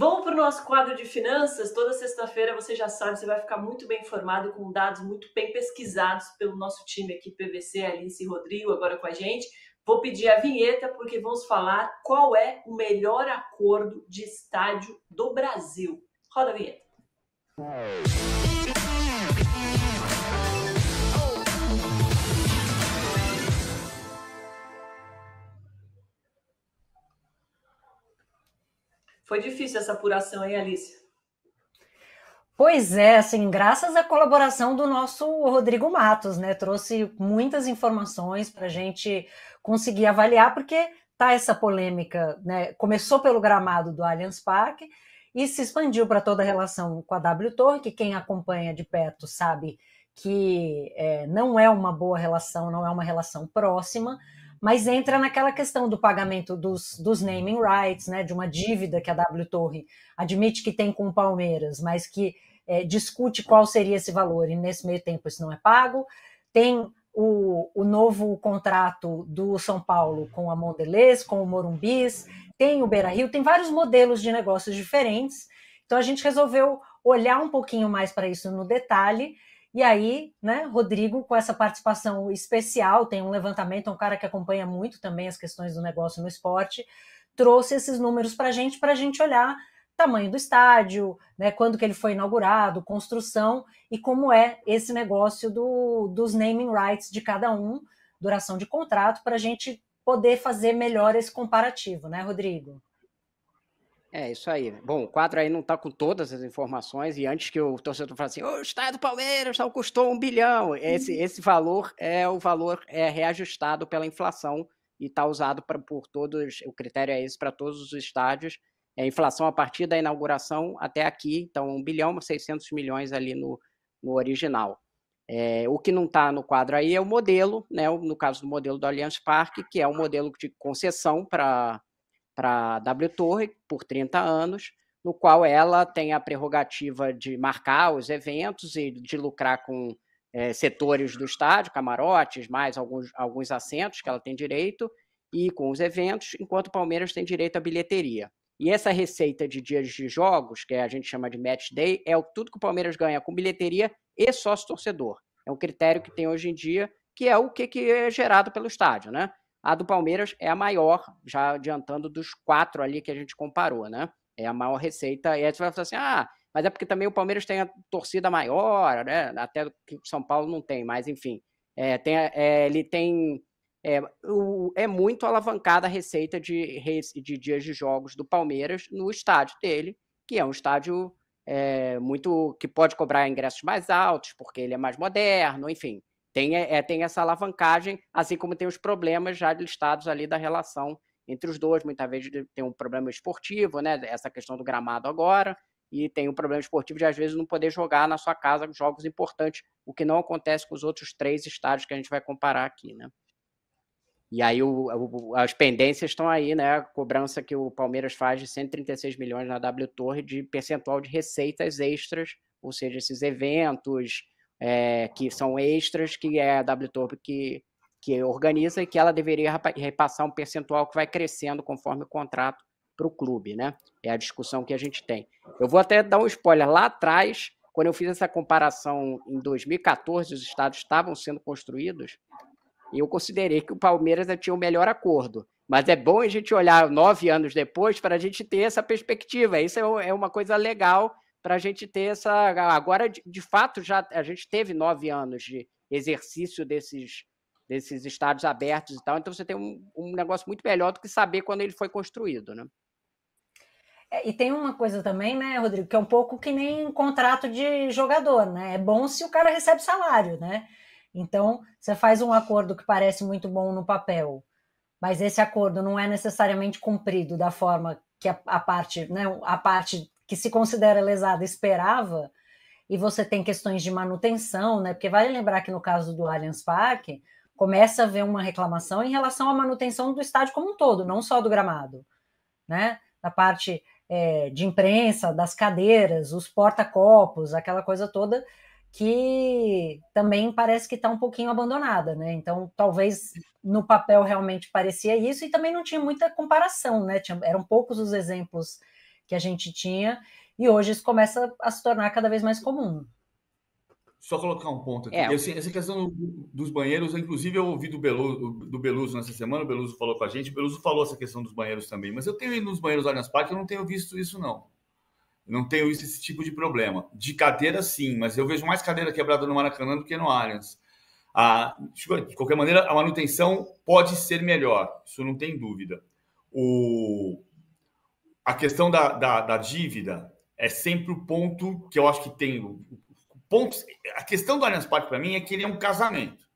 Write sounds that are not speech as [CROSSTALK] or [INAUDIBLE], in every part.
Vamos para o nosso quadro de finanças. Toda sexta-feira você já sabe, você vai ficar muito bem informado com dados muito bem pesquisados pelo nosso time aqui, PVC, Alice e Rodrigo, agora com a gente. Vou pedir a vinheta porque vamos falar qual é o melhor acordo de estádio do Brasil. Roda a vinheta. É. Foi difícil essa apuração aí, Alice. Pois é, assim, graças à colaboração do nosso Rodrigo Matos, né? Trouxe muitas informações para a gente conseguir avaliar, porque tá essa polêmica, né? Começou pelo gramado do Allianz Parque e se expandiu para toda a relação com a W Torre, que quem acompanha de perto sabe que é, não é uma boa relação, não é uma relação próxima mas entra naquela questão do pagamento dos, dos naming rights, né, de uma dívida que a W Torre admite que tem com o Palmeiras, mas que é, discute qual seria esse valor, e nesse meio tempo isso não é pago. Tem o, o novo contrato do São Paulo com a Mondelez, com o Morumbis, tem o Beira Rio, tem vários modelos de negócios diferentes. Então a gente resolveu olhar um pouquinho mais para isso no detalhe e aí, né, Rodrigo, com essa participação especial, tem um levantamento, é um cara que acompanha muito também as questões do negócio no esporte, trouxe esses números para a gente, para a gente olhar tamanho do estádio, né, quando que ele foi inaugurado, construção e como é esse negócio do, dos naming rights de cada um, duração de contrato, para a gente poder fazer melhor esse comparativo, né, Rodrigo? É, isso aí. Bom, o quadro aí não está com todas as informações, e antes que o torcedor fale assim, o Estado do Palmeiras tal, custou um bilhão, esse, uhum. esse valor é o valor é reajustado pela inflação e está usado pra, por todos, o critério é esse para todos os estádios, é inflação a partir da inauguração até aqui, então um bilhão e 600 milhões ali no, no original. É, o que não está no quadro aí é o modelo, né, no caso do modelo do Allianz Parque, que é o um modelo de concessão para para W Torre por 30 anos, no qual ela tem a prerrogativa de marcar os eventos e de lucrar com é, setores do estádio, camarotes, mais alguns, alguns assentos que ela tem direito, e com os eventos, enquanto o Palmeiras tem direito à bilheteria. E essa receita de dias de jogos, que a gente chama de match day, é o tudo que o Palmeiras ganha com bilheteria e sócio torcedor. É um critério que tem hoje em dia, que é o que é gerado pelo estádio, né? A do Palmeiras é a maior, já adiantando dos quatro ali que a gente comparou, né? É a maior receita. E aí você vai falar assim: ah, mas é porque também o Palmeiras tem a torcida maior, né? Até que o São Paulo não tem, mas enfim. É, tem, é, ele tem. É, o, é, muito alavancada a receita de, de dias de jogos do Palmeiras no estádio dele, que é um estádio é, muito. que pode cobrar ingressos mais altos, porque ele é mais moderno, enfim tem, é, é, tem essa alavancagem, assim como tem os problemas já listados ali da relação entre os dois. Muitas vezes tem um problema esportivo, né? Essa questão do gramado agora, e tem um problema esportivo de às vezes não poder jogar na sua casa jogos importantes, o que não acontece com os outros três estádios que a gente vai comparar aqui, né? E aí o, o, as pendências estão aí, né? A cobrança que o Palmeiras faz de 136 milhões na W Torre de percentual de receitas extras, ou seja, esses eventos, é, que são extras, que é a WTORP que, que organiza e que ela deveria repassar um percentual que vai crescendo conforme o contrato para o clube, né? É a discussão que a gente tem. Eu vou até dar um spoiler. Lá atrás, quando eu fiz essa comparação em 2014, os estados estavam sendo construídos, e eu considerei que o Palmeiras tinha o melhor acordo. Mas é bom a gente olhar nove anos depois para a gente ter essa perspectiva. Isso é, é uma coisa legal para a gente ter essa. Ah, agora, de, de fato, já a gente teve nove anos de exercício desses desses estádios abertos e tal. Então você tem um, um, negócio muito melhor do que saber quando ele foi construído, né? É, e tem uma coisa também, né, Rodrigo, que é um pouco que nem contrato de jogador, né? É bom se o cara recebe salário, né? Então você faz um acordo que parece muito bom no papel, mas esse acordo não é necessariamente cumprido da forma que a, a parte, né, a parte que se considera lesada esperava, e você tem questões de manutenção, né? Porque vale lembrar que no caso do Allianz Parque, começa a haver uma reclamação em relação à manutenção do estádio como um todo, não só do gramado, né? Da parte é, de imprensa, das cadeiras, os porta-copos, aquela coisa toda que também parece que está um pouquinho abandonada, né? Então, talvez no papel realmente parecia isso e também não tinha muita comparação, né? Tinha, eram poucos os exemplos que a gente tinha, e hoje isso começa a se tornar cada vez mais comum. Só colocar um ponto aqui. É. Essa, assim, essa questão dos banheiros, inclusive eu ouvi do Beluso, do Beluso nessa semana, o Beluso falou com a gente, o Beluso falou essa questão dos banheiros também, mas eu tenho ido nos banheiros lá nas partes, eu não tenho visto isso não. não tenho visto esse tipo de problema. De cadeira, sim, mas eu vejo mais cadeira quebrada no Maracanã do que no Allianz. de qualquer maneira, a manutenção pode ser melhor, isso não tem dúvida. O, a questão da, da, da, dívida é sempre o ponto que eu acho que tem. a questão do Allianz Parque para mim é que ele é um casamento.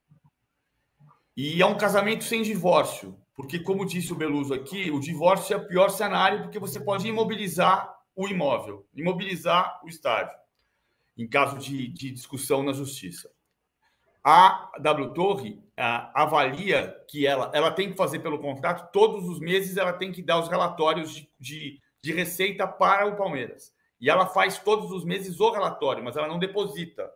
E é um casamento sem divórcio. Porque, como disse o Beluso aqui, o divórcio é o pior cenário porque você pode imobilizar o imóvel, imobilizar o estádio, em caso de, de discussão na justiça. A W Torre a, avalia que ela, ela tem que fazer pelo contrato, todos os meses ela tem que dar os relatórios de, de, de receita para o Palmeiras. E ela faz todos os meses o relatório, mas ela não deposita.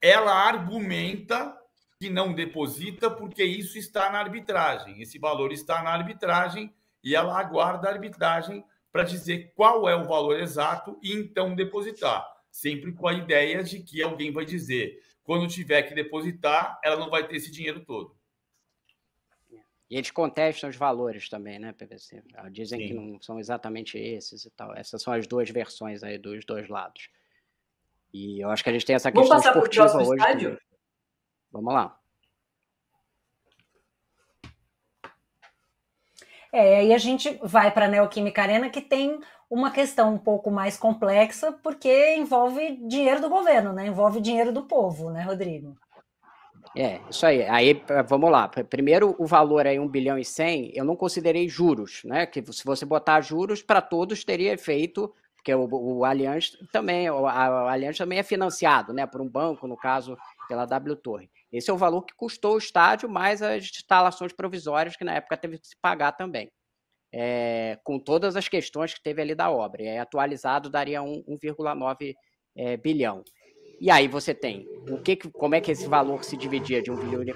Ela argumenta que não deposita porque isso está na arbitragem. Esse valor está na arbitragem e ela aguarda a arbitragem para dizer qual é o valor exato e então depositar. Sempre com a ideia de que alguém vai dizer quando tiver que depositar, ela não vai ter esse dinheiro todo. E eles contestam os valores também, né, PVC? Ah, dizem Sim. que não são exatamente esses e tal. Essas são as duas versões aí dos dois lados. E eu acho que a gente tem essa Vamos questão esportiva hoje. Vamos lá. É, e a gente vai para a Neoquímica Arena, que tem uma questão um pouco mais complexa, porque envolve dinheiro do governo, né? Envolve dinheiro do povo, né, Rodrigo? É, isso aí. Aí, vamos lá. Primeiro, o valor aí, é 1 bilhão e 100, eu não considerei juros, né? Que se você botar juros, para todos teria efeito, porque o, o Allianz também, o, a, o Allianz também é financiado, né? Por um banco, no caso, pela W Torre. Esse é o valor que custou o estádio, mais as instalações provisórias, que na época teve que se pagar também. É, com todas as questões que teve ali da obra. E aí, atualizado, daria 1,9 é, bilhão. E aí você tem o que, como é que esse valor se dividia de 1,1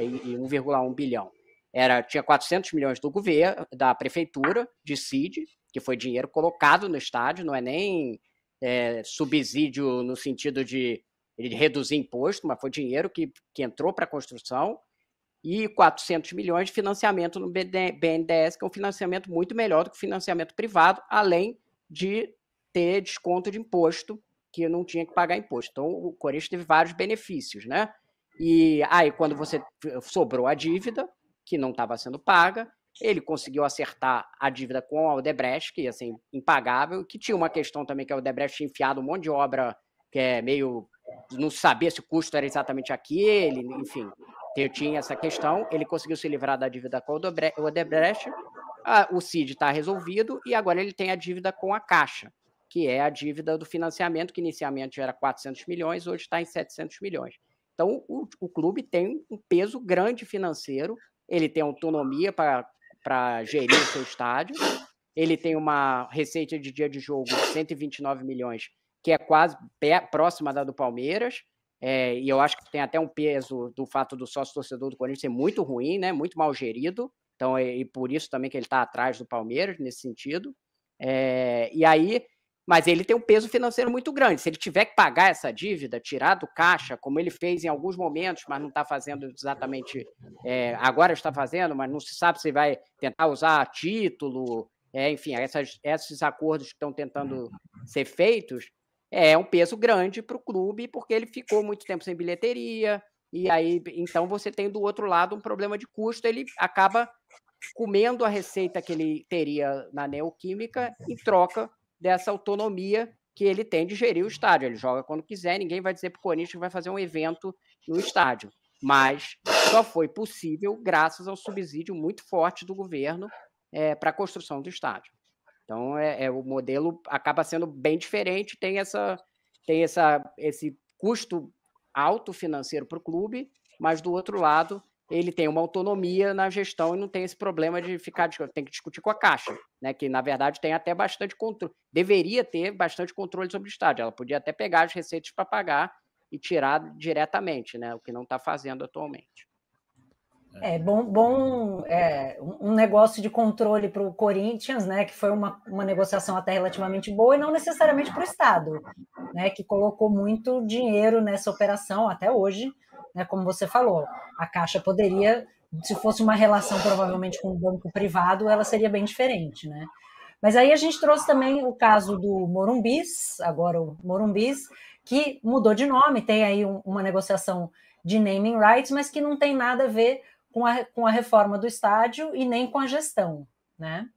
e 1,1 bilhão? Era, tinha 400 milhões do governo, da prefeitura, de CID, que foi dinheiro colocado no estádio, não é nem é, subsídio no sentido de ele reduzir imposto, mas foi dinheiro que, que entrou para a construção, e 400 milhões de financiamento no BNDES, que é um financiamento muito melhor do que o financiamento privado, além de ter desconto de imposto, que não tinha que pagar imposto. Então, o Corinthians teve vários benefícios, né? E aí, quando você sobrou a dívida, que não estava sendo paga, ele conseguiu acertar a dívida com a Odebrecht, que ia ser impagável, que tinha uma questão também que a Odebrecht tinha enfiado um monte de obra que é meio não sabia se o custo era exatamente aquele, enfim, eu tinha essa questão. Ele conseguiu se livrar da dívida com o Odebrecht, o CID ah, está resolvido e agora ele tem a dívida com a Caixa, que é a dívida do financiamento, que inicialmente era 400 milhões, hoje está em 700 milhões. Então, o, o clube tem um peso grande financeiro, ele tem autonomia para gerir o seu estádio, ele tem uma receita de dia de jogo de 129 milhões que é quase pé, próxima da do Palmeiras. É, e eu acho que tem até um peso do fato do sócio-torcedor do Corinthians ser muito ruim, né? muito mal gerido. Então, é, e por isso também que ele está atrás do Palmeiras nesse sentido. É, e aí, mas ele tem um peso financeiro muito grande. Se ele tiver que pagar essa dívida, tirar do caixa, como ele fez em alguns momentos, mas não está fazendo exatamente é, agora está fazendo, mas não se sabe se vai tentar usar título, é, enfim, essas, esses acordos que estão tentando ser feitos, é um peso grande para o clube, porque ele ficou muito tempo sem bilheteria, e aí então você tem do outro lado um problema de custo, ele acaba comendo a receita que ele teria na neoquímica em troca dessa autonomia que ele tem de gerir o estádio. Ele joga quando quiser, ninguém vai dizer para o Corinthians que vai fazer um evento no estádio. Mas só foi possível graças ao subsídio muito forte do governo é, eh, para a construção do estádio. Então, é, é, o modelo acaba sendo bem diferente, tem, essa, tem essa, esse custo alto financeiro para o clube, mas do outro lado, ele tem uma autonomia na gestão e não tem esse problema de ficar tem que discutir com a Caixa, né? Que na verdade tem até bastante controle, deveria ter bastante controle sobre o estádio. Ela podia até pegar as receitas para pagar e tirar diretamente, né? O que não está fazendo atualmente. É bom, bom é, um negócio de controle para o Corinthians, né? Que foi uma, uma negociação até relativamente boa e não necessariamente para o Estado, né? Que colocou muito dinheiro nessa operação até hoje, né? Como você falou, a Caixa poderia, se fosse uma relação provavelmente com um banco privado, ela seria bem diferente, né? Mas aí a gente trouxe também o caso do Morumbis, agora o Morumbis, que mudou de nome, tem aí um, uma negociação de naming rights, mas que não tem nada a ver com a, com a reforma do estádio e nem com a gestão, né?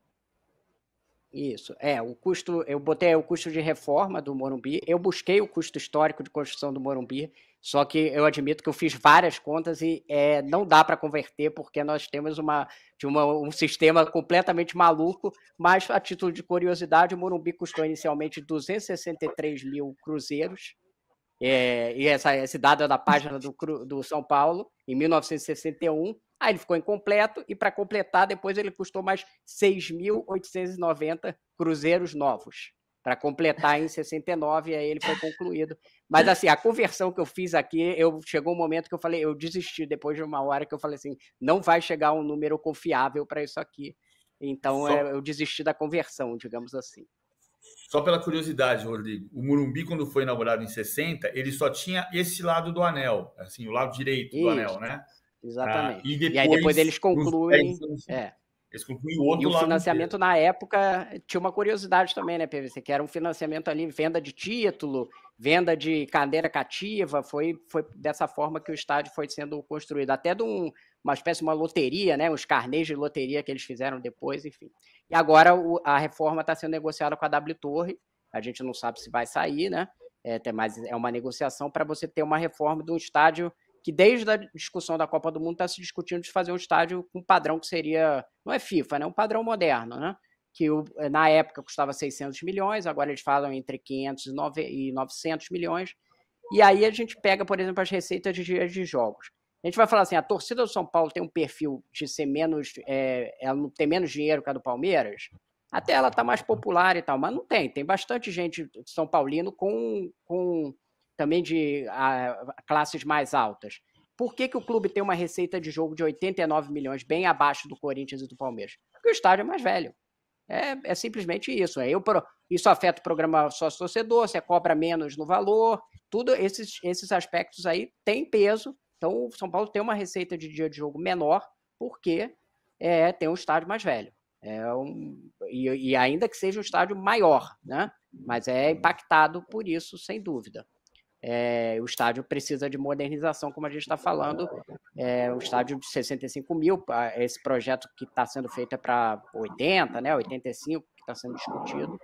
Isso, é, o custo, eu botei o custo de reforma do Morumbi, eu busquei o custo histórico de construção do Morumbi, só que eu admito que eu fiz várias contas e é, não dá para converter, porque nós temos uma, de uma, um sistema completamente maluco, mas a título de curiosidade, o Morumbi custou inicialmente 263 mil cruzeiros, é, e essa, esse dado é da página do, do São Paulo, em 1961. Aí ele ficou incompleto e, para completar, depois ele custou mais 6.890 cruzeiros novos. Para completar em 69, aí ele foi concluído. Mas assim, a conversão que eu fiz aqui, eu chegou um momento que eu falei, eu desisti depois de uma hora que eu falei assim, não vai chegar um número confiável para isso aqui. Então Só... É, eu desisti da conversão, digamos assim. Só pela curiosidade, Rodrigo, o Murumbi, quando foi inaugurado em 60, ele só tinha esse lado do anel, assim, o lado direito Isso, do anel, né? Exatamente. Ah, e, depois, e, aí depois eles concluem. É. Eles concluem o outro e o financiamento na época tinha uma curiosidade também, né, PVC? Que era um financiamento ali, venda de título, venda de cadeira cativa, foi, foi dessa forma que o estádio foi sendo construído. Até de um, uma espécie de uma loteria, né, uns carnês de loteria que eles fizeram depois, enfim. E agora o, a reforma está sendo negociada com a W Torre, a gente não sabe se vai sair, né? É, mas é uma negociação para você ter uma reforma de um estádio que desde a discussão da Copa do Mundo está se discutindo de fazer um estádio com padrão que seria, não é FIFA, né? Um padrão moderno, né? Que na época custava 600 milhões, agora eles falam entre 500 e 900 milhões. E aí a gente pega, por exemplo, as receitas de dias de jogos a gente vai falar assim, a torcida do São Paulo tem um perfil de ser menos, é, ela não tem menos dinheiro que a do Palmeiras, até ela está mais popular e tal, mas não tem, tem bastante gente São Paulino com, com também de a, classes mais altas. Por que, que o clube tem uma receita de jogo de 89 milhões, bem abaixo do Corinthians e do Palmeiras? Porque o estádio é mais velho. É, é simplesmente isso. É eu, isso afeta o programa sócio-torcedor, você cobra menos no valor, tudo esses, esses aspectos aí têm peso então, o São Paulo tem uma receita de dia de jogo menor, porque é, tem um estádio mais velho. É um, e, e, ainda que seja um estádio maior, né? mas é impactado por isso, sem dúvida. É, o estádio precisa de modernização, como a gente está falando. É, o estádio de 65 mil, esse projeto que está sendo feito é para 80, né? 85 que está sendo discutido.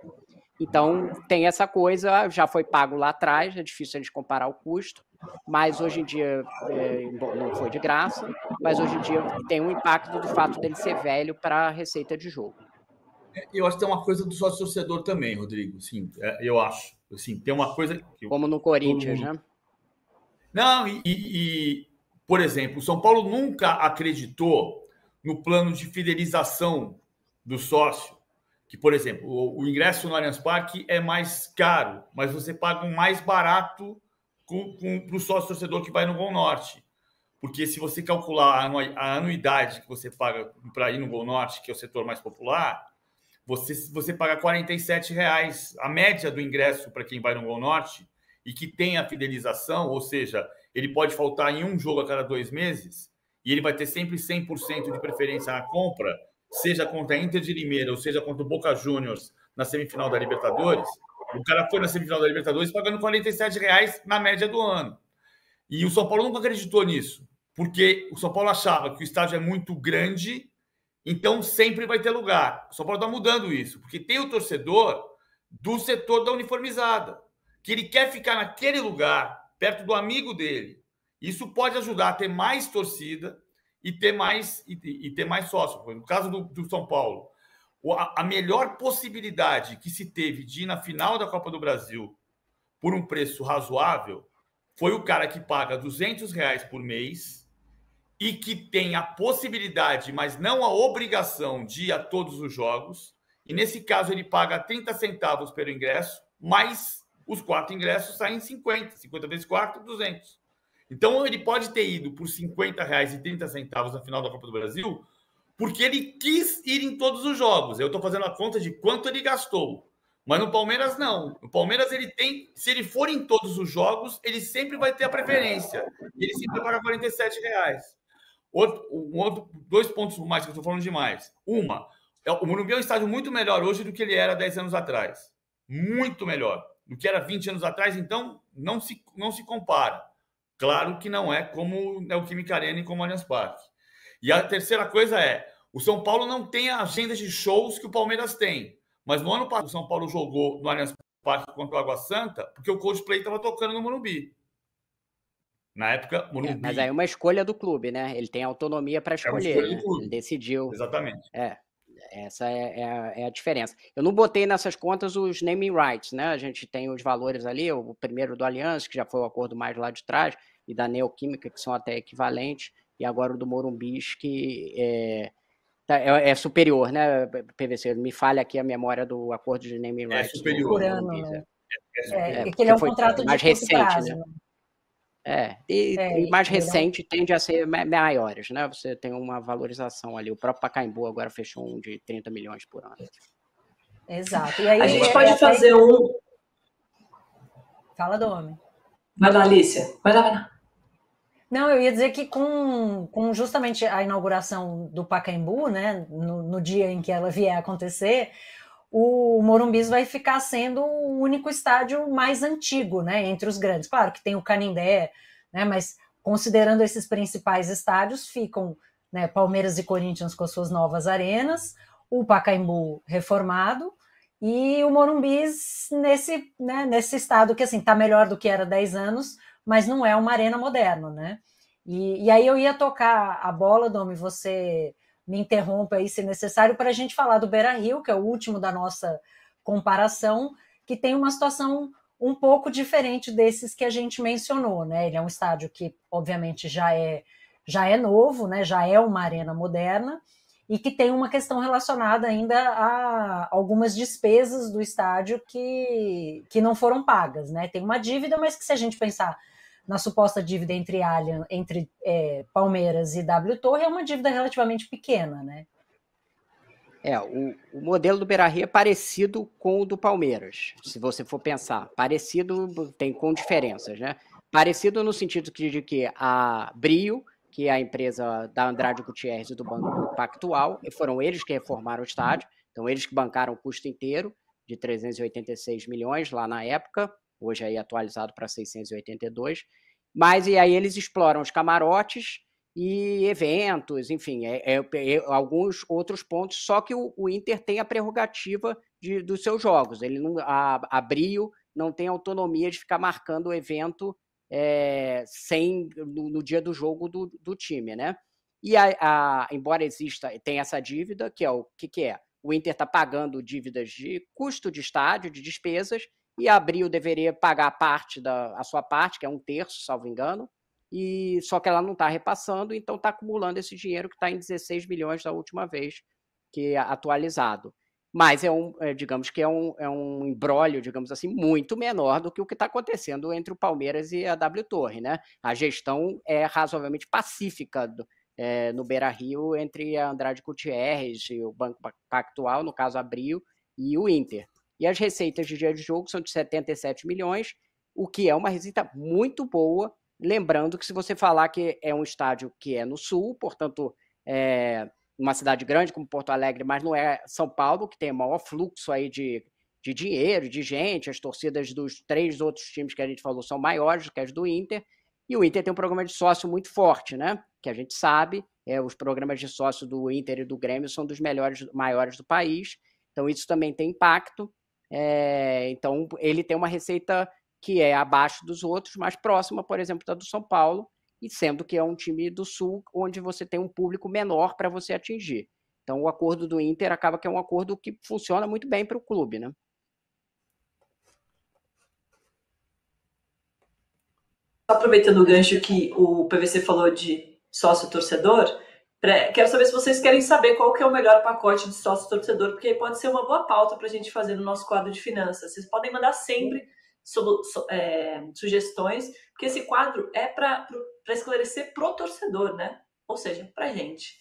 Então, tem essa coisa, já foi pago lá atrás, é difícil a gente comparar o custo, mas hoje em dia, é, não foi de graça, mas hoje em dia tem um impacto do fato dele ser velho para a receita de jogo. É, eu acho que tem uma coisa do sócio torcedor também, Rodrigo. Sim, é, eu acho. Assim, tem uma coisa. Como no Corinthians, mundo... né? Não, e, e, por exemplo, o São Paulo nunca acreditou no plano de fidelização do sócio que, por exemplo, o, o ingresso no Allianz Parque é mais caro, mas você paga um mais barato para o sócio torcedor que vai no Gol Norte. Porque se você calcular a anuidade que você paga para ir no Gol Norte, que é o setor mais popular, você, você paga R$ 47,00. A média do ingresso para quem vai no Gol Norte e que tem a fidelização, ou seja, ele pode faltar em um jogo a cada dois meses e ele vai ter sempre 100% de preferência na compra, seja contra a Inter de Limeira ou seja contra o Boca Juniors na semifinal da Libertadores, o cara foi na semifinal da Libertadores pagando 47 reais na média do ano. E o São Paulo nunca acreditou nisso, porque o São Paulo achava que o estádio é muito grande, então sempre vai ter lugar. O São Paulo está mudando isso, porque tem o torcedor do setor da uniformizada, que ele quer ficar naquele lugar, perto do amigo dele. Isso pode ajudar a ter mais torcida, e ter mais e, e ter mais sócio No caso do, do São Paulo, a, a, melhor possibilidade que se teve de ir na final da Copa do Brasil por um preço razoável foi o cara que paga 200 reais por mês e que tem a possibilidade, mas não a obrigação de ir a todos os jogos. E nesse caso ele paga 30 centavos pelo ingresso, mas os quatro ingressos saem 50, 50 vezes 4, 200. Então ele pode ter ido por 50 reais e 30 centavos na final da Copa do Brasil, porque ele quis ir em todos os jogos. Eu estou fazendo a conta de quanto ele gastou. Mas no Palmeiras não. No Palmeiras ele tem, se ele for em todos os jogos, ele sempre vai ter a preferência. Ele sempre paga 47 reais. Outro, um outro, dois pontos mais que eu estou falando demais. Uma, é, o Morumbi é um estádio muito melhor hoje do que ele era 10 anos atrás. Muito melhor. Do que era 20 anos atrás, então não se, não se compara. Claro que não é como é o Neoquímica Arena e como o Allianz Parque. E a terceira coisa é, o São Paulo não tem a agenda de shows que o Palmeiras tem. Mas no ano passado, o São Paulo jogou no Allianz Parque contra o Água Santa porque o Coldplay estava tocando no Morumbi. Na época, é, Morumbi. É, mas aí é uma escolha do clube, né? Ele tem autonomia para é escolher. É escolha né? Ele decidiu. Exatamente. É. Essa é, é, a, é, a, diferença. Eu não botei nessas contas os naming rights, né? A gente tem os valores ali, o primeiro do Aliança, que já foi o acordo mais lá de trás, e da Neoquímica, que são até equivalentes, e agora o do Morumbis, que é, é, é superior, né, PVC? Me falha aqui a memória do acordo de naming rights. É superior. Do Morumbis, né? é, é, é, é, é um contrato mais recente, prazo, né? É, e, é, e mais é né? recente tende a ser maiores, né? Você tem uma valorização ali. O próprio Pacaembu agora fechou um de 30 milhões por ano. Exato. Aí, a gente é, pode é, fazer aí... um. Fala do homem. Vai lá, Alicia. Vai lá, vai lá. Não, eu ia dizer que com, com justamente a inauguração do Pacaembu, né, no, no dia em que ela vier acontecer, o Morumbis vai ficar sendo o único estádio mais antigo, né, entre os grandes. Claro que tem o Canindé, né, mas considerando esses principais estádios, ficam né, Palmeiras e Corinthians com suas novas arenas, o Pacaembu reformado e o Morumbis nesse, né, nesse estado que assim está melhor do que era 10 anos, mas não é uma arena moderna, né? E, e aí eu ia tocar a bola, Domi, você me interrompa aí se necessário, para a gente falar do Beira Rio, que é o último da nossa comparação, que tem uma situação um pouco diferente desses que a gente mencionou, né? Ele é um estádio que, obviamente, já é já é novo, né? Já é uma arena moderna e que tem uma questão relacionada ainda a algumas despesas do estádio que, que não foram pagas, né? Tem uma dívida, mas que se a gente pensar na suposta dívida entre Alien, entre é, Palmeiras e W Torre é uma dívida relativamente pequena, né? É, o, o modelo do Beira-Rio é parecido com o do Palmeiras, se você for pensar. Parecido, tem com diferenças, né? Parecido no sentido de que a Brio, que é a empresa da Andrade Gutierrez e do Banco Pactual, foram eles que reformaram o estádio, então eles que bancaram o custo inteiro de 386 milhões lá na época, hoje aí atualizado para 682. Mas e aí eles exploram os camarotes e eventos, enfim, é, é, é, alguns outros pontos, só que o, o Inter tem a prerrogativa de, dos seus jogos. Ele não, a, a Brio não tem autonomia de ficar marcando o evento é, sem no, no, dia do jogo do, do time, né? E a, a, embora exista, tem essa dívida, que é o que, que é? O Inter está pagando dívidas de custo de estádio, de despesas, e abril deveria pagar parte da a sua parte, que é um terço, salvo engano, e só que ela não está repassando, então está acumulando esse dinheiro que está em 16 milhões da última vez que é atualizado. Mas é um, é, digamos que é um, é um embrólio, digamos assim, muito menor do que o que está acontecendo entre o Palmeiras e a W Torre, né? A gestão é razoavelmente pacífica do, é, no Beira Rio entre a Andrade Gutierrez e o Banco Pactual, no caso Abril, e o Inter. E as receitas de dia de jogo são de 77 milhões, o que é uma receita muito boa. Lembrando que se você falar que é um estádio que é no sul, portanto, é uma cidade grande como Porto Alegre, mas não é São Paulo, que tem o maior fluxo aí de, de dinheiro, de gente. As torcidas dos três outros times que a gente falou são maiores do que as do Inter. E o Inter tem um programa de sócio muito forte, né? Que a gente sabe, é, os programas de sócio do Inter e do Grêmio são dos melhores, maiores do país. Então isso também tem impacto. É, então, ele tem uma receita que é abaixo dos outros, mais próxima, por exemplo, da do São Paulo, e sendo que é um time do Sul, onde você tem um público menor para você atingir. Então, o acordo do Inter acaba que é um acordo que funciona muito bem para o clube, né? Aproveitando o gancho que o PVC falou de sócio-torcedor, quero saber se vocês querem saber qual que é o melhor pacote de sócio torcedor, porque pode ser uma boa pauta para a gente fazer no nosso quadro de finanças. Vocês podem mandar sempre é, sugestões, porque esse quadro é para esclarecer pro torcedor, né? Ou seja, para gente.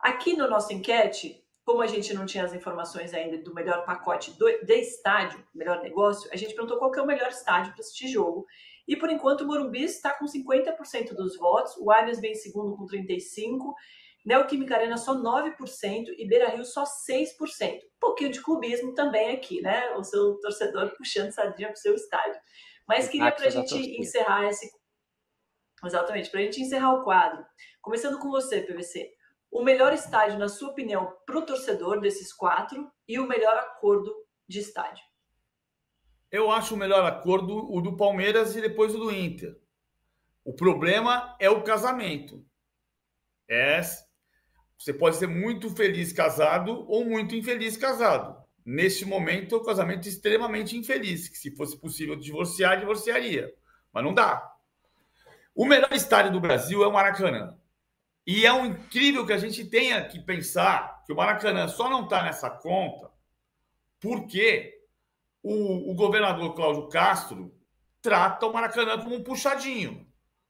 Aqui no nosso enquete, como a gente não tinha as informações ainda do melhor pacote do, de estádio, melhor negócio, a gente perguntou qual que é o melhor estádio para assistir jogo. E por enquanto o Morumbi está com 50% dos votos, o Allianz vem em segundo com 35%, Neoquímica Arena só 9% e Beira Rio só 6%. Um pouquinho de clubismo também aqui, né? O seu torcedor [LAUGHS] puxando sardinha para o seu estádio. Mas queria para a gente encerrar esse. Exatamente, para a gente encerrar o quadro. Começando com você, PVC. O melhor estádio, na sua opinião, para o torcedor desses quatro e o melhor acordo de estádio? Eu acho o melhor acordo o do Palmeiras e depois o do Inter. O problema é o casamento. É você pode ser muito feliz casado ou muito infeliz casado. Neste momento, o é casamento casamento extremamente infeliz, que se fosse possível divorciar, divorciaria. Mas não dá. O melhor estádio do Brasil é o Maracanã. E é um incrível que a gente tenha que pensar que o Maracanã só não está nessa conta porque o, o governador Cláudio Castro trata o Maracanã como um puxadinho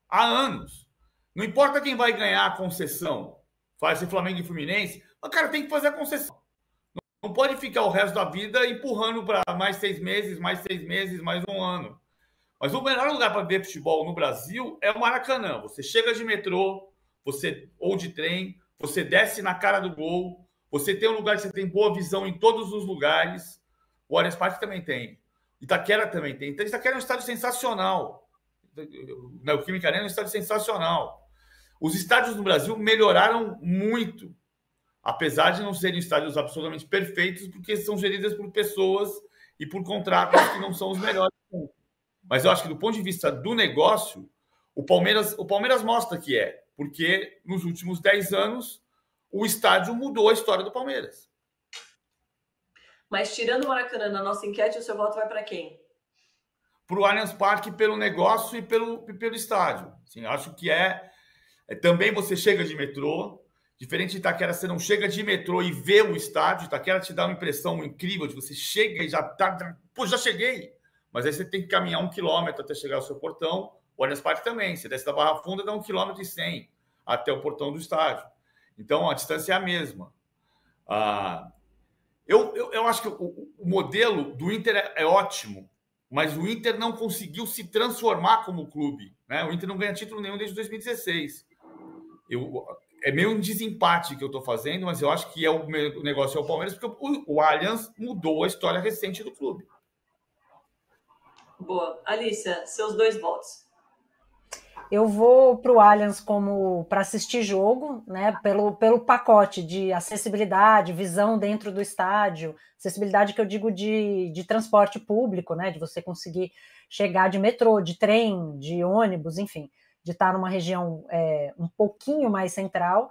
há anos. Não importa quem vai ganhar a concessão, faz em assim, Flamengo e Fluminense, o cara, tem que fazer a concessão. Não pode ficar o resto da vida empurrando para mais seis meses, mais seis meses, mais um ano. Mas o melhor lugar para ver futebol no Brasil é o Maracanã. Você chega de metrô, você ou de trem, você desce na cara do gol, você tem um lugar que você tem boa visão em todos os lugares. O Allianz Parque também tem. Itaquera também tem. Então, Itaquera é um estádio sensacional. O Química Arena é um estádio sensacional. Os estádios no Brasil melhoraram muito, apesar de não serem estádios absolutamente perfeitos, porque são geridas por pessoas e por contratos que não são os melhores. Mas eu acho que do ponto de vista do negócio, o Palmeiras, o Palmeiras mostra que é, porque nos últimos 10 anos o estádio mudou a história do Palmeiras. Mas tirando o Maracanã na nossa enquete, o seu voto vai para quem? Para o Allianz Parque, pelo negócio e pelo, pelo estádio. Assim, acho que é é, também você chega de metrô. Diferente de Itaquera, você não chega de metrô e vê o estádio. Itaquera te dá uma impressão incrível de você chega e já tá. Pô, já cheguei! Mas aí você tem que caminhar um quilômetro até chegar ao seu portão. O Allianz Parque também. Você desce da Barra Funda, dá um quilômetro e cem até o portão do estádio. Então a distância é a mesma. Ah, eu, eu, eu, acho que o, o modelo do Inter é, é ótimo, mas o Inter não conseguiu se transformar como clube. Né? O Inter não ganha título nenhum desde 2016. Eu, é meio um desempate que eu estou fazendo, mas eu acho que é o, meu, negócio é o Palmeiras, porque o, o Allianz mudou a história recente do clube. Boa. Alícia, seus dois votos. Eu vou para o Allianz como para assistir jogo, né? Pelo, pelo pacote de acessibilidade, visão dentro do estádio, acessibilidade que eu digo de, de transporte público, né? De você conseguir chegar de metrô, de trem, de ônibus, enfim de estar numa região é, um pouquinho mais central.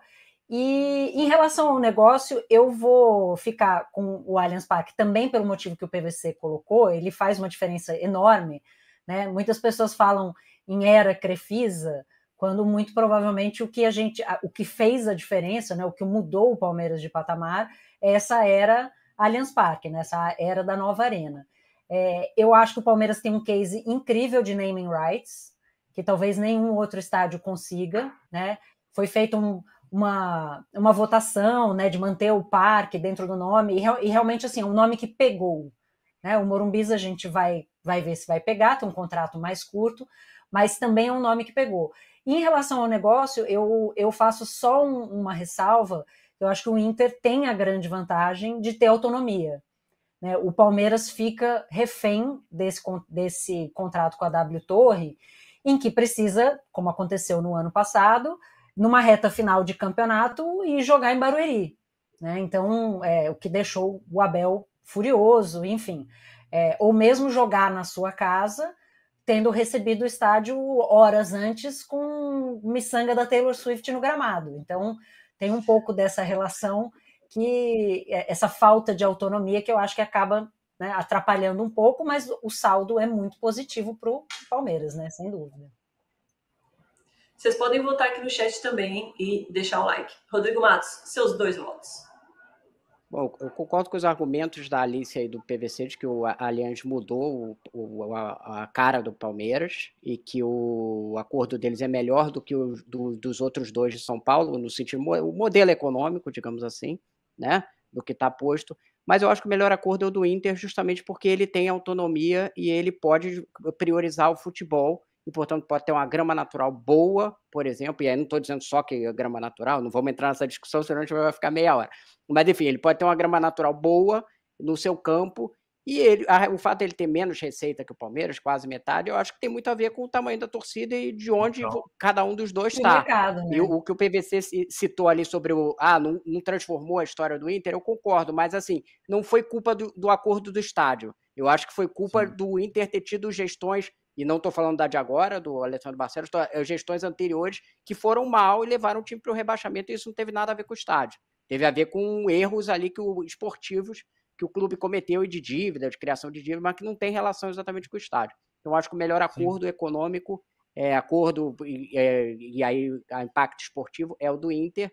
E em relação ao negócio, eu vou ficar com o Allianz Parque também pelo motivo que o PVC colocou, ele faz uma diferença enorme. Né? Muitas pessoas falam em era Crefisa, quando muito provavelmente o que a gente, o que fez a diferença, né, o que mudou o Palmeiras de patamar, é essa era Allianz Parque, né, essa era da nova arena. É, eu acho que o Palmeiras tem um case incrível de naming rights, que talvez nenhum outro estádio consiga, né? Foi feita um, uma, uma votação, né, de manter o parque dentro do nome, e, e realmente, assim, é um nome que pegou, né? O Morumbis a gente vai, vai ver se vai pegar, tem um contrato mais curto, mas também é um nome que pegou. E em relação ao negócio, eu, eu faço só um, uma ressalva, eu acho que o Inter tem a grande vantagem de ter autonomia, né? o Palmeiras fica refém desse, desse contrato com a W Torre em que precisa, como aconteceu no ano passado, numa reta final de campeonato e jogar em Barueri. Né? Então, é, o que deixou o Abel furioso, enfim. É, ou mesmo jogar na sua casa, tendo recebido o estádio horas antes com miçanga da Taylor Swift no gramado. Então, tem um pouco dessa relação que é, essa falta de autonomia que eu acho que acaba né, atrapalhando um pouco, mas o saldo é muito positivo para o Palmeiras, né, sem dúvida. Vocês podem votar aqui no chat também hein, e deixar um like. Rodrigo Matos, seus dois votos. Bom, eu concordo com os argumentos da Alice e do PVC de que o Allianz mudou o, o, a, a, cara do Palmeiras e que o acordo deles é melhor do que o do, dos outros dois de São Paulo, no sentido, o modelo econômico, digamos assim, né, do que está posto mas eu acho que o melhor acordo é o do Inter, justamente porque ele tem autonomia e ele pode eh, priorizar o futebol. E, portanto, pode ter uma grama natural boa, por exemplo, e aí não estou dizendo só que é grama natural, não vamos entrar nessa discussão, senão a gente vai ficar meia hora. Mas, enfim, ele pode ter uma grama natural boa no seu campo e ele, a, o fato dele ter menos receita que o Palmeiras, quase metade, eu acho que tem muito a ver com o tamanho da torcida e de onde então, cada um dos dois está. Né? o, o, que o PVC citou ali sobre o. Ah, não, não, transformou a história do Inter, eu concordo, mas assim, não foi culpa do, do acordo do estádio. Eu acho que foi culpa Sim. do Inter ter tido gestões, e não estou falando da de agora, do Alessandro Barcelos, tô, eh, gestões anteriores que foram mal e levaram o time para o rebaixamento, e isso não teve nada a ver com o estádio. Teve a ver com erros ali que o esportivos que o clube cometeu de dívida, de criação de dívida, mas que não tem relação exatamente com o estádio. Então, acho que o melhor acordo Sim. econômico, é, acordo é, e aí a impacto esportivo é o do Inter.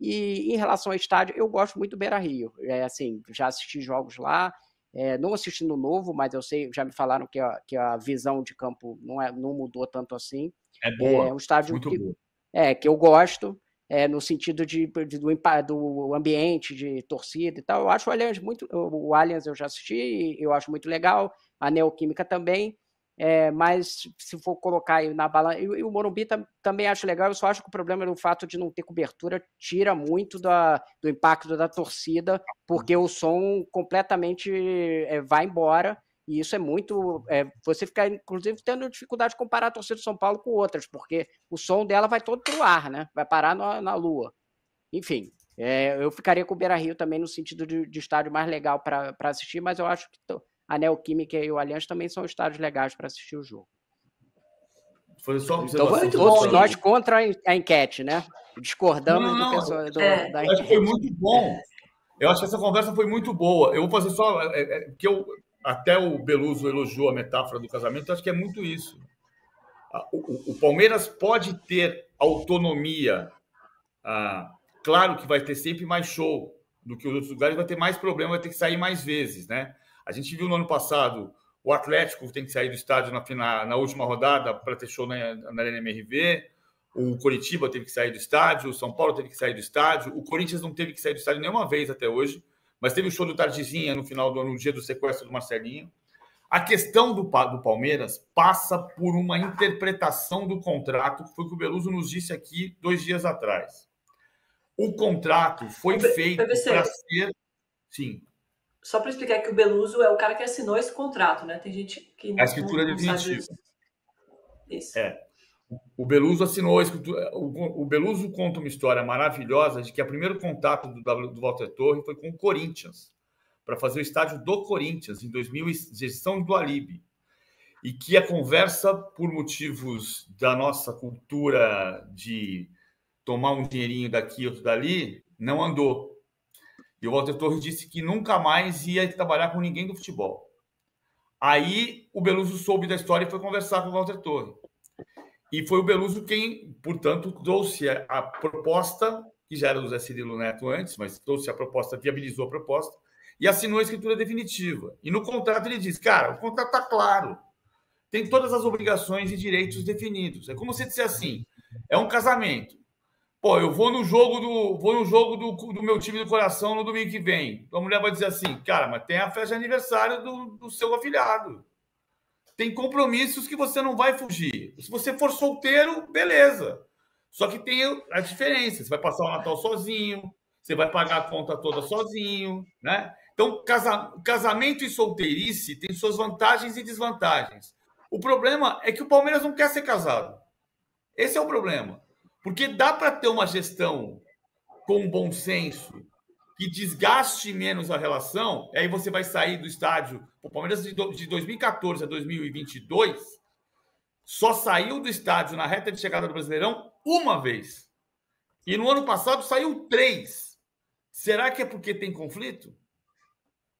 E em relação ao estádio, eu gosto muito do Beira Rio. É, assim, já assisti jogos lá, é, não assisti no novo, mas eu sei, já me falaram que a, que a visão de campo não, é, não mudou tanto assim. É boa. É um estádio muito que, boa. É, que eu gosto é, no sentido de, de do, do, ambiente, de torcida e tal. Eu acho o Allianz muito. O Allianz eu já assisti, eu acho muito legal, a Neoquímica também. É, mas se for colocar aí na balança. E o Morumbi tam, também acho legal, eu só acho que o problema é o fato de não ter cobertura tira muito da, do impacto da torcida, porque o som completamente é, vai embora e isso é muito. É, você fica, inclusive, tendo dificuldade de comparar a torcida do São Paulo com outras, porque o som dela vai todo para o ar, né? Vai parar na, na lua. Enfim, é, eu ficaria com o Beira Rio também no sentido de, de estádio mais legal para assistir, mas eu acho que a Neoquímica e o Aliança também são estádios legais para assistir o jogo. Foi só então, foi todos bom, nós contra a enquete, né? Discordamos não, não, do pessoal do, é, da enquete. Foi muito bom. Eu acho que essa conversa foi muito boa. Eu vou fazer só. É, é, é que eu até o Beluso elogiou a metáfora do casamento, acho que é muito isso. O, Palmeiras pode ter autonomia. Ah, claro que vai ter sempre mais show do que os outros lugares, vai ter mais problema, vai ter que sair mais vezes, né? A gente viu no ano passado o Atlético tem que sair do estádio na, na última rodada para ter show na, na Arena MRV, o Coritiba teve que sair do estádio, o São Paulo teve que sair do estádio, o Corinthians não teve que sair do estádio nenhuma vez até hoje, mas teve o show do Tardizinha no final do ano, no dia do sequestro do Marcelinho. A questão do, do Palmeiras passa por uma interpretação do contrato, que foi o que o Beluso nos disse aqui dois dias atrás. O contrato foi o feito para ser. Sim. Só para explicar que o Beluso é o cara que assinou esse contrato, né? Tem gente que. É a escritura definitiva. Isso. É. O Beluso assinou eh, O Beluso conta uma história maravilhosa de que o primeiro contato do, do Walter Torre foi com o Corinthians, para fazer o estádio do Corinthians, em 2000, gestão do Alibi. E que a conversa, por motivos da nossa cultura de tomar um dinheirinho daqui, outro dali, não andou. E o Walter Torre disse que nunca mais ia trabalhar com ninguém do futebol. Aí o Beluso soube da história e foi conversar com o Walter Torre. E foi o Beluso quem, portanto, trouxe a proposta, que já era do Zé Cirilo Neto antes, mas trouxe a proposta, viabilizou a proposta, e assinou a escritura definitiva. E no contrato ele diz: cara, o contrato está claro, tem todas as obrigações e direitos definidos. É como se disser assim: é um casamento. Pô, eu vou no jogo do vou no jogo do, do meu time do coração no domingo que vem. Então a mulher vai dizer assim, cara, mas tem a festa de aniversário do, do seu afilhado tem compromissos que você não vai fugir. Se você for solteiro, beleza. Só que tem a diferença. Você vai passar o Natal sozinho, você vai pagar a conta toda sozinho, né? Então, casamento e solteirice tem suas vantagens e desvantagens. O problema é que o Palmeiras não quer ser casado. Esse é o problema. Porque dá para ter uma gestão com bom senso, que desgaste menos a relação, aí você vai sair do estádio. O Palmeiras de, de 2014 a 2022 só saiu do estádio na reta de chegada do Brasileirão uma vez. E no ano passado saiu três. Será que é porque tem conflito?